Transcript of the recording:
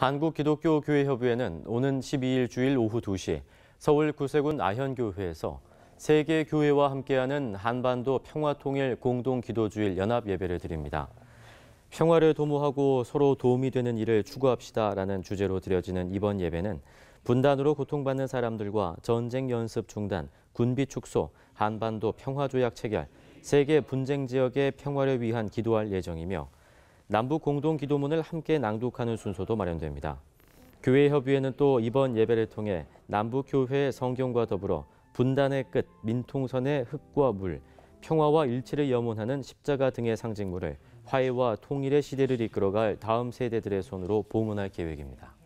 한국기독교교회협의회는 오는 12일 주일 오후 2시 서울 구세군 아현교회에서 세계 교회와 함께하는 한반도 평화통일 공동기도주일 연합예배를 드립니다. 평화를 도모하고 서로 도움이 되는 일을 추구합시다라는 주제로 드려지는 이번 예배는 분단으로 고통받는 사람들과 전쟁 연습 중단, 군비 축소, 한반도 평화조약 체결, 세계 분쟁 지역의 평화를 위한 기도할 예정이며 남북 공동 기도문을 함께 낭독하는 순서도 마련됩니다. 교회 협의회는 또 이번 예배를 통해 남북 교회 성경과 더불어 분단의 끝 민통선의 흙과 물, 평화와 일치를 염원하는 십자가 등의 상징물을 화해와 통일의 시대를 이끌어갈 다음 세대들의 손으로 보문할 계획입니다.